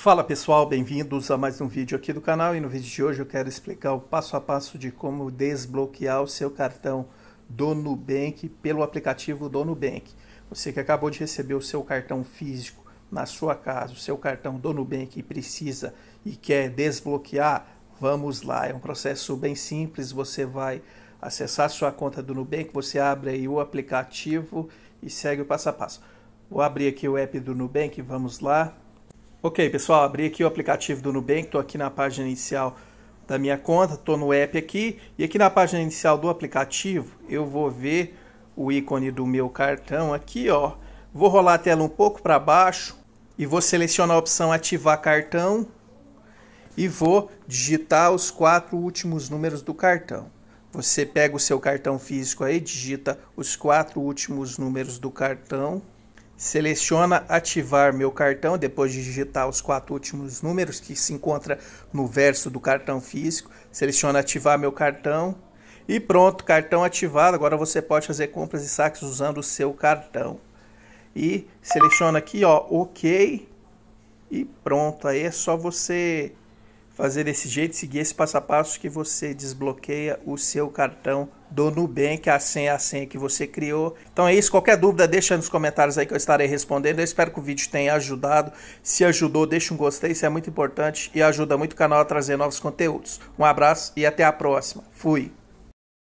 Fala pessoal, bem-vindos a mais um vídeo aqui do canal e no vídeo de hoje eu quero explicar o passo a passo de como desbloquear o seu cartão do Nubank pelo aplicativo do Nubank. Você que acabou de receber o seu cartão físico na sua casa, o seu cartão do Nubank e precisa e quer desbloquear, vamos lá, é um processo bem simples, você vai acessar sua conta do Nubank, você abre aí o aplicativo e segue o passo a passo. Vou abrir aqui o app do Nubank, vamos lá, Ok, pessoal, abri aqui o aplicativo do Nubank, estou aqui na página inicial da minha conta, estou no app aqui, e aqui na página inicial do aplicativo eu vou ver o ícone do meu cartão aqui, ó. Vou rolar a tela um pouco para baixo e vou selecionar a opção ativar cartão e vou digitar os quatro últimos números do cartão. Você pega o seu cartão físico aí, digita os quatro últimos números do cartão. Seleciona ativar meu cartão depois de digitar os quatro últimos números que se encontra no verso do cartão físico. Seleciona ativar meu cartão e pronto, cartão ativado. Agora você pode fazer compras e saques usando o seu cartão. E seleciona aqui, ó, OK. E pronto, aí é só você fazer desse jeito, seguir esse passo a passo que você desbloqueia o seu cartão do Nubank, a senha, a senha que você criou. Então é isso, qualquer dúvida deixa nos comentários aí que eu estarei respondendo. Eu espero que o vídeo tenha ajudado. Se ajudou, deixa um gostei, isso é muito importante e ajuda muito o canal a trazer novos conteúdos. Um abraço e até a próxima. Fui!